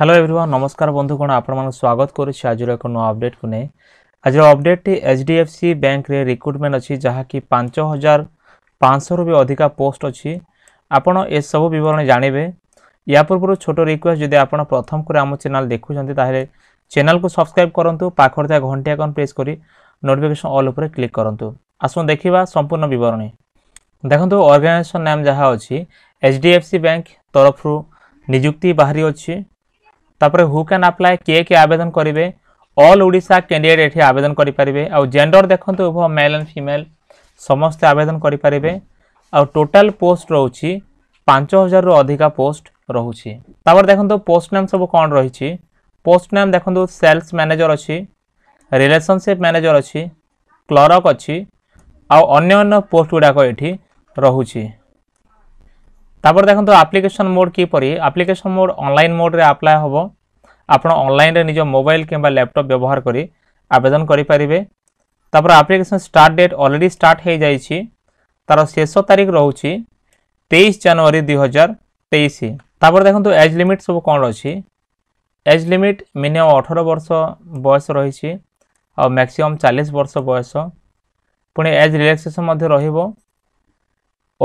hello everyone ନମସ୍କାର ବନ୍ଧୁଗଣ ଆପଣମାନଙ୍କୁ ସ୍ୱାଗତ କରୁଛି ଆଜିର ଏକ ନୂଆ ଅପଡେଟ୍କୁ ନେଇ ଆଜିର ଅପଡେଟ୍ଟି ଏଚ୍ ଡି ଏଫ୍ ସି ବ୍ୟାଙ୍କରେ ରିକ୍ରୁଟମେଣ୍ଟ ଅଛି ଯାହାକି ପାଞ୍ଚ ହଜାର ପାଞ୍ଚଶହରୁ ବି ଅଧିକା ପୋଷ୍ଟ ଅଛି ଆପଣ ଏସବୁ ବିବରଣୀ ଜାଣିବେ ୟା ପୂର୍ବରୁ ଛୋଟ ରିକ୍ୱେଷ୍ଟ ଯଦି ଆପଣ ପ୍ରଥମ କରି ଆମ ଚ୍ୟାନେଲ୍ ଦେଖୁଛନ୍ତି ତାହେଲେ ଚ୍ୟାନେଲ୍କୁ ସବସ୍କ୍ରାଇବ୍ କରନ୍ତୁ ପାଖରେ ଥିବା ଘଣ୍ଟି ଆକାଉଣ୍ଟ ପ୍ରେସ୍ କରି ନୋଟିଫିକେସନ୍ ଅଲ୍ ଉପରେ କ୍ଲିକ୍ କରନ୍ତୁ ଆସନ୍ତୁ ଦେଖିବା ସମ୍ପୂର୍ଣ୍ଣ ବିବରଣୀ ଦେଖନ୍ତୁ ଅର୍ଗାନାଇଜେସନ୍ ନାମ ଯାହା ଅଛି H D F C bank ତରଫରୁ ନିଯୁକ୍ତି ବାହାରି ଅଛି তারপরে হু ক্যান আপ্লাই কিয়ে কিয়ে আবেদন করিবে অল ওড়িশা ক্যান্ডিডেট এটি আবেদন করিপারিবে আউ জেন্ডর দেখন্তু উভয় মেল এন্ড ফিমেল ସମସ୍ତେ ଆବେଦନ କରିପାରିବେ ଆଉ ଟୋଟାଲ୍ ପୋଷ୍ଟ ରହୁଛି ପାଞ୍ଚ ହଜାରରୁ ଅଧିକା ପୋଷ୍ଟ ରହୁଛି ତାପରେ ଦେଖନ୍ତୁ ପୋଷ୍ଟ ନେମ୍ ସବୁ କ'ଣ ରହିଛି ପୋଷ୍ଟ ନେମ୍ ଦେଖନ୍ତୁ ସେଲ୍ସ ମ୍ୟାନେଜର ଅଛି ରିଲେସନସିପ୍ ମ୍ୟାନେଜର ଅଛି କ୍ଲର୍କ ଅଛି ଆଉ ଅନ୍ୟ ଅନ୍ୟ ପୋଷ୍ଟ ଗୁଡ଼ାକ ଏଠି ରହୁଛି তারপরে দেখନ୍ତୁ ଆପ୍ଲିକେସନ୍ ମୋଡ୍ କିପରି ଆପ୍ଲିକେସନ୍ ମୋଡ୍ ଅନଲାଇନ୍ ମୋଡ୍ରେ ଆପ୍ଲାଏ ହେବ ଆପଣ ଅନଲାଇନ୍ରେ ନିଜ ମୋବାଇଲ୍ କିମ୍ବା ଲ୍ୟାପଟପ୍ ବ୍ୟବହାର କରି ଆବେଦନ କରିପାରିବେ ତାପରେ application start date already start ହୋଇଯାଇଛି ତାର ଶେଷ ତାରିଖ ରହୁଛି তেইশ জানুয়ারি দুই হাজার তেইশে তারপরে দেখুন এজ লিমিট সব কম রয়েছে এজ লিমিট মিনিমম অঠর বর্ষ বয়স রয়েছে আ্যাক্সিমম চালিশ বর্ষ বয়স পুঁ এজ রিলাক্সেসন রহব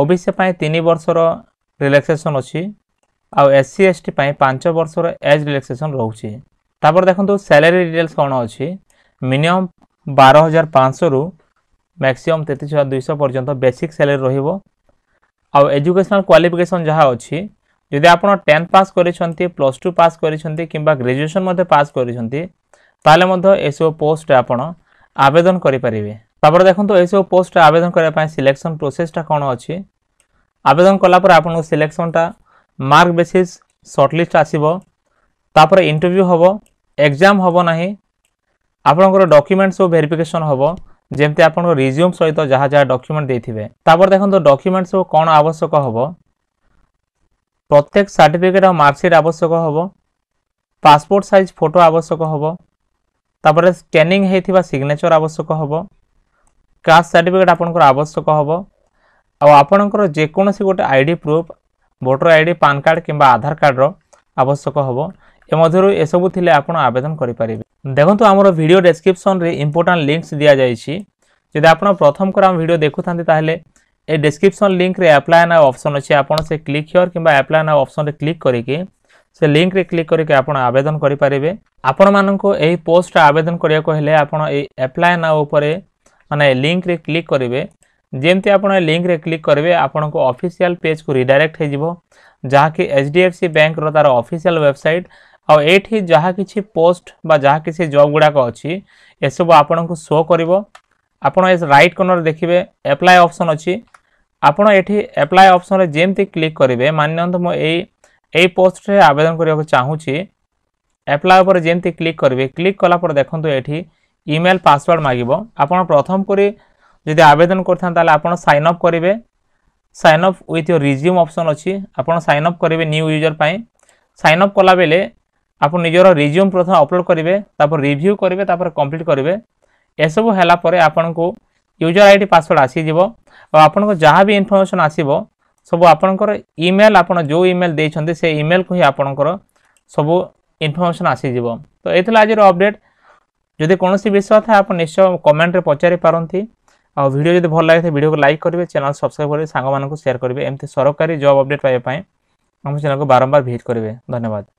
ওবিসি তিন বর্ষর ରିଲାକ୍ସେସନ୍ ଅଛି ଆଉ ଏସ୍ ସି ଏସ୍ ଟି ପାଇଁ ପାଞ୍ଚ ବର୍ଷର ଏଜ୍ ରିଲାକ୍ସେସନ୍ ରହୁଛି ତାପରେ ଦେଖନ୍ତୁ ସାଲାରୀ ଡିଟେଲ୍ସ କ'ଣ ଅଛି ମିନିମମ୍ ବାର ହଜାର ପାଞ୍ଚଶହରୁ ମ୍ୟାକ୍ସିମମ୍ ତେତିଶ ହଜାର ଦୁଇଶହ ପର୍ଯ୍ୟନ୍ତ ବେସିକ୍ ସାଲାରୀ ରହିବ ଆଉ ଏଜୁକେସନାଲ୍ କ୍ୱାଲିଫିକେସନ୍ ଯାହା ଅଛି ଯଦି ଆପଣ ଟେନ୍ଥ ପାସ୍ କରିଛନ୍ତି ପ୍ଲସ୍ ଟୁ ପାସ୍ କରିଛନ୍ତି କିମ୍ବା ଗ୍ରାଜୁଏସନ୍ ମଧ୍ୟ ପାସ୍ କରିଛନ୍ତି ତାହେଲେ ମଧ୍ୟ ଏସବୁ ପୋଷ୍ଟରେ ଆପଣ ଆବେଦନ କରିପାରିବେ ତାପରେ ଦେଖନ୍ତୁ ଏସବୁ ପୋଷ୍ଟରେ ଆବେଦନ କରିବା ପାଇଁ ସିଲେକ୍ସନ୍ ପ୍ରୋସେସ୍ଟା କ'ଣ ଅଛି আবেদন কলাপরে আপনার সিলেকশনটা মার্ক বেসিস সর্টলিষ্ট আসব তাপরে ইন্টরভ্যু হব এক্সাম হব না আপনার ডকুমেন্ট সব ভেরিফিকেসন হব যেমতি আপনার রিজ্যুম সহ যা যা ডকুমেন্ট দিয়ে তাপরে দেখুন ডকুমেন্ট সব কোণ আবশ্যক হব প্রত্যেক সার্টিফিকেট আর মার্কশিট আবশ্যক হব পাসপোর্ট সাইজ ফটো আবশ্যক হব তাপরে স্ক্যানিং হয়ে সিগনেচর আবশ্যক হব কাস্ট সার্টিফিকেট আপনার আবশ্যক হব ଆପଣଙ୍କର ଯେକୌଣସି ଗୋଟେ I D proof voter I D PAN card କିମ୍ବା ଆଧାର କାର୍ଡ଼ର ଆବଶ୍ୟକ ହେବ ଏ ମଧ୍ୟରୁ ଏସବୁ ଥିଲେ ଆପଣ ଆବେଦନ କରିପାରିବେ ଦେଖନ୍ତୁ ଆମର ଭିଡ଼ିଓ ଡେସ୍କ୍ରିପ୍ସନ୍ରେ ଇମ୍ପୋର୍ଟାଣ୍ଟ ଲିଙ୍କସ୍ ଦିଆଯାଇଛି ଯଦି ଆପଣ ପ୍ରଥମ କରି ଆମ ଭିଡ଼ିଓ ଦେଖୁଥାନ୍ତି ତାହେଲେ ଏ ଡେସ୍କ୍ରିପ୍ସନ୍ ଲିଙ୍କରେ ଆପ୍ଲାଏ ନା ଅପସନ୍ ଅଛି ଆପଣ ସେ କ୍ଲିକ୍ ହିଅର୍ କିମ୍ବା ଆପ୍ଲାଏ ନା ଅପସନ୍ରେ କ୍ଲିକ୍ କରିକି ସେ ଲିଙ୍କରେ କ୍ଲିକ୍ କରିକି ଆପଣ ଆବେଦନ କରିପାରିବେ ଆପଣମାନଙ୍କୁ ଏହି ପୋଷ୍ଟରେ ଆବେଦନ କରିବାକୁ ହେଲେ ଆପଣ ଏଇ ଆପ୍ଲାଏ ନା ଉପରେ ମାନେ ଲିଙ୍କରେ କ୍ଲିକ୍ କରିବେ ଯେମିତି ଆପଣ ଲିଙ୍କରେ କ୍ଲିକ୍ କରିବେ ଆପଣଙ୍କ ଅଫିସିଆଲ ପେଜ୍କୁ ରିଡାଇରେକ୍ଟ ହେଇଯିବ ଯାହାକି ଏଚ୍ ଡି ଏଫ୍ ସି ବ୍ୟାଙ୍କର ତା'ର ଅଫିସିଆଲ ୱେବସାଇଟ୍ ଆଉ ଏଇଠି ଯାହା କିଛି ପୋଷ୍ଟ ବା ଯାହା କିଛି ଜବ୍ ଗୁଡ଼ାକ ଅଛି ଏସବୁ ଆପଣଙ୍କୁ ଶୋ କରିବ ଆପଣ ଏ ରାଇଟ୍ କର୍ଣ୍ଣର୍ ଦେଖିବେ ଆପ୍ଲାଏ ଅପସନ୍ ଅଛି ଆପଣ ଏଠି ଆପ୍ଲାଏ ଅପସନ୍ରେ ଯେମିତି କ୍ଲିକ୍ କରିବେ ମାନିନିଅନ୍ତୁ ମୁଁ ଏଇ ଏଇ ପୋଷ୍ଟରେ ଆବେଦନ କରିବାକୁ ଚାହୁଁଛି ଆପ୍ଲାଏ ଉପରେ ଯେମିତି କ୍ଲିକ୍ କରିବେ କ୍ଲିକ୍ କଲା ପରେ ଦେଖନ୍ତୁ ଏଠି ଇମେଲ୍ ପାସୱାର୍ଡ଼ ମାଗିବ ଆପଣ ପ୍ରଥମ କରି যদি আবেদন করিথান তাহলে আপনার সাইন অপ করবে সাইন অপ উইথ ইয়োর রিজ্যুম অপসন অছি আপনার সাইন অপ করবে নিউ ইউজর পাই সাইন অপ কলা বেলে আপনি নিজের রিজ্যুম প্রথমে অপলোড করবে তারপর রিভিউ করবে তারপর কমপ্লিট করবে এসবু হেলা পরে আপনার ইউজর আইডি পাসওয়ার্ড আসিযোগ আপনার যা বি ইনফরমেসন আসব সবু আপনার ইমেল আপনার যে ইমেল দিয়েছেন সে ইমেল কু হি আপনার সবু ইনফরমেসন আসিযোগ তো এই আজর অপডেট যদি কোণী বিষয় থাকে আপনার নিশ্চয় কমেন্টে পচারি পারতি ଆଉ ଭିଡ଼ିଓ ଯଦି ଭଲ ଲାଗିଥାଏ ଭିଡ଼ିଓକୁ ଲାଇକ୍ କରିବେ ଚ୍ୟାନେଲ୍ ସବସ୍କ୍ରାଇବ୍ କରିବେ ସାଙ୍ଗମାନଙ୍କୁ ସେୟାର କରିବେ ଏମିତି ସରକାରୀ ଜବ୍ ଅପଡ଼େଟ୍ ପାଇବା ପାଇଁ ଆମ ଚ୍ୟାନେଲ୍କୁ ବାରମ୍ବାର ଭିଜିଟ୍ କରିବେ ଧନ୍ୟବାଦ